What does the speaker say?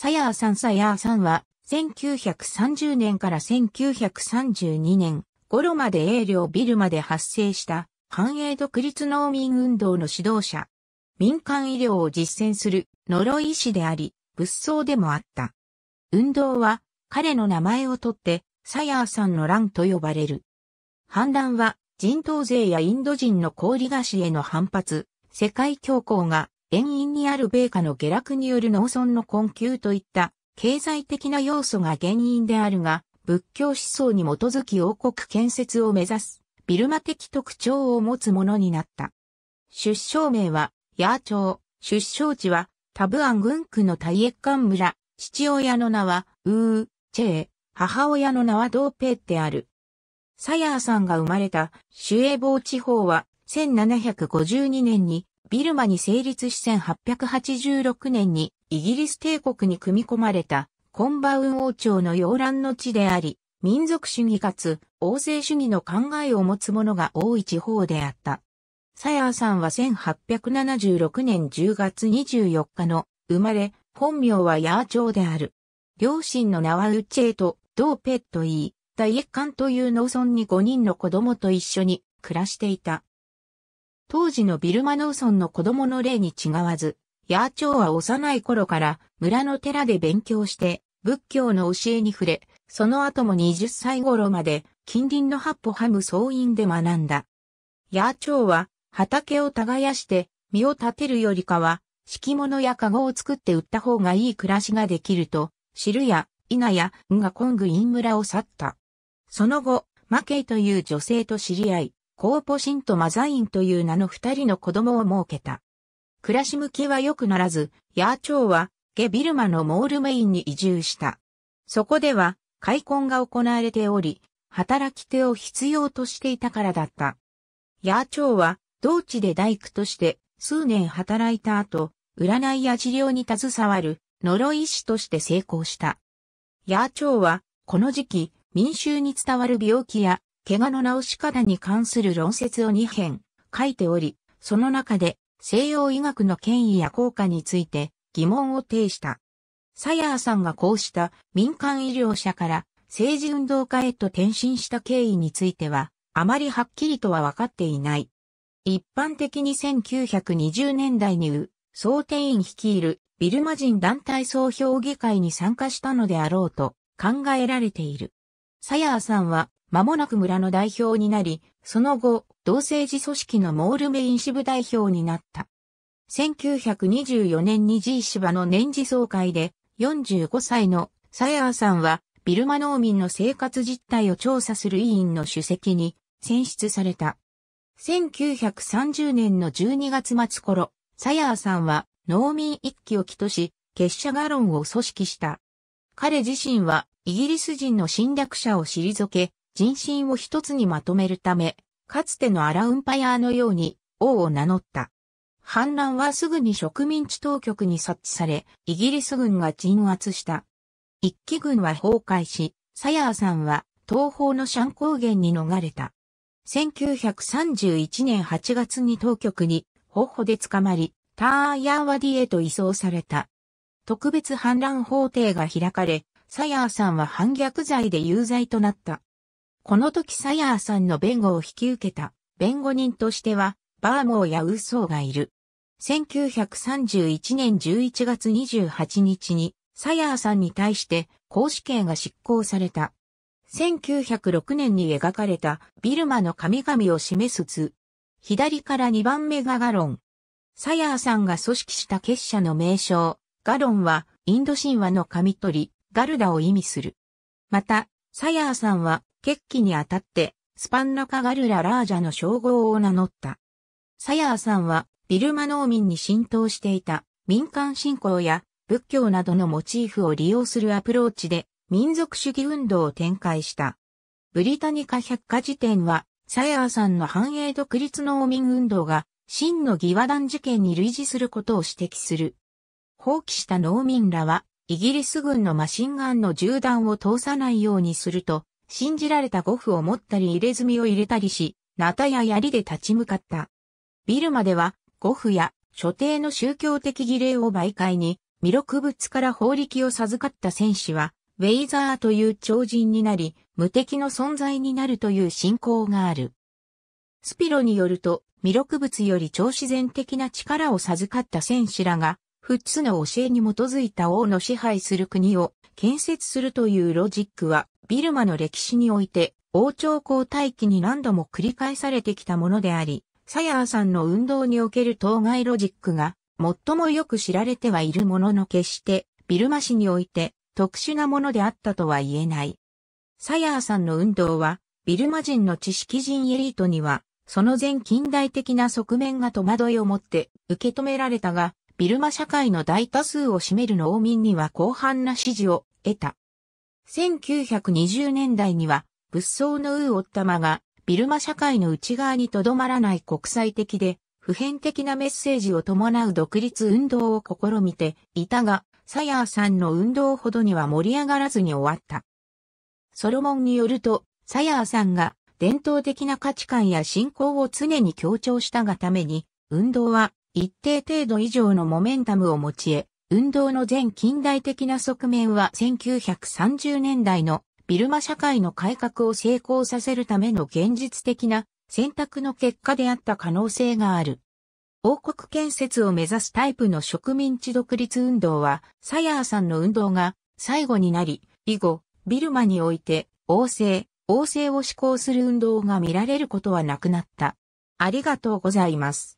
サヤーさんサヤーさんは、1930年から1932年頃まで英領ビルまで発生した繁栄独立農民運動の指導者。民間医療を実践する呪い医師であり、仏騒でもあった。運動は彼の名前をとって、サヤーさんの乱と呼ばれる。反乱は人頭税やインド人の氷菓子への反発、世界恐慌が遠因にある米価の下落による農村の困窮といった経済的な要素が原因であるが、仏教思想に基づき王国建設を目指す、ビルマ的特徴を持つものになった。出生名は、ヤーウ、出生地は、タブアン軍区のタイエッカン村、父親の名は、ウー、チェー、母親の名はドーペーである。サヤーさんが生まれた、シュエボー地方は、1752年にビルマに成立し1886年にイギリス帝国に組み込まれたコンバウン王朝の洋乱の地であり、民族主義かつ王政主義の考えを持つ者が多い地方であった。サヤーさんは1876年10月24日の生まれ、本名はヤー朝である。両親の名はウチェーと、ドーペットイー、ダ一エという農村に5人の子供と一緒に暮らしていた。当時のビルマ農村の子供の例に違わず、ヤーチョウは幼い頃から村の寺で勉強して仏教の教えに触れ、その後も20歳頃まで近隣の八歩ハム総院で学んだ。ヤーチョウは畑を耕して身を立てるよりかは敷物や籠を作って売った方がいい暮らしができると、ヤ、や稲やんがコングイン村を去った。その後、マケイという女性と知り合い、コーポシンとマザインという名の二人の子供を設けた。暮らし向きは良くならず、ヤーチョウは、ゲビルマのモールメインに移住した。そこでは、開墾が行われており、働き手を必要としていたからだった。ヤーチョウは、同地で大工として数年働いた後、占いや治療に携わる呪い師として成功した。ヤーチョウは、この時期、民衆に伝わる病気や怪我の治し方に関する論説を2編書いており、その中で西洋医学の権威や効果について疑問を呈した。サヤーさんがこうした民間医療者から政治運動家へと転身した経緯については、あまりはっきりとは分かっていない。一般的に1920年代に有総店員率いるビルマ人団体総評議会に参加したのであろうと考えられている。サヤーさんは間もなく村の代表になり、その後、同政治組織のモールメイン支部代表になった。1924年に G 芝の年次総会で、45歳のサヤーさんは、ビルマ農民の生活実態を調査する委員の主席に選出された。1930年の12月末頃、サヤーさんは農民一揆を起とし、結社ガロンを組織した。彼自身はイギリス人の侵略者を退け、人心を一つにまとめるため、かつてのアラウンパヤーのように王を名乗った。反乱はすぐに植民地当局に察知され、イギリス軍が鎮圧した。一騎軍は崩壊し、サヤーさんは東方のシャン高原に逃れた。1931年8月に当局に方法で捕まり、ターヤーワディへと移送された。特別反乱法廷が開かれ、サヤーさんは反逆罪で有罪となった。この時サヤーさんの弁護を引き受けた弁護人としては、バーモーやウーソーがいる。1931年11月28日に、サヤーさんに対して公死刑が執行された。1906年に描かれたビルマの神々を示す図。左から2番目がガロン。サヤーさんが組織した結社の名称、ガロンはインド神話の神鳥、ガルダを意味する。また、サヤーさんは決起にあたって、スパンナカガルラ・ラージャの称号を名乗った。サヤーさんは、ビルマ農民に浸透していた民間信仰や仏教などのモチーフを利用するアプローチで民族主義運動を展開した。ブリタニカ百科事典は、サヤーさんの繁栄独立農民運動が真の義和団事件に類似することを指摘する。放棄した農民らは、イギリス軍のマシンガンの銃弾を通さないようにすると、信じられた五符を持ったり入れ墨を入れたりし、ナタや槍で立ち向かった。ビルマでは、五符や所定の宗教的儀礼を媒介に、弥勒物から法力を授かった戦士は、ウェイザーという超人になり、無敵の存在になるという信仰がある。スピロによると、弥勒物より超自然的な力を授かった戦士らが、富津の教えに基づいた王の支配する国を建設するというロジックは、ビルマの歴史において、王朝交代期に何度も繰り返されてきたものであり、サヤーさんの運動における当該ロジックが、最もよく知られてはいるものの決して、ビルマ市において特殊なものであったとは言えない。サヤーさんの運動は、ビルマ人の知識人エリートには、その前近代的な側面が戸惑いを持って受け止められたが、ビルマ社会の大多数を占める農民には広範な支持を得た。1920年代には、仏騒のウーオッタマが、ビルマ社会の内側にとどまらない国際的で、普遍的なメッセージを伴う独立運動を試みていたが、サヤーさんの運動ほどには盛り上がらずに終わった。ソロモンによると、サヤーさんが伝統的な価値観や信仰を常に強調したがために、運動は一定程度以上のモメンタムを持ち得、運動の全近代的な側面は1930年代のビルマ社会の改革を成功させるための現実的な選択の結果であった可能性がある。王国建設を目指すタイプの植民地独立運動は、サヤーさんの運動が最後になり、以後、ビルマにおいて、王政、王政を施行する運動が見られることはなくなった。ありがとうございます。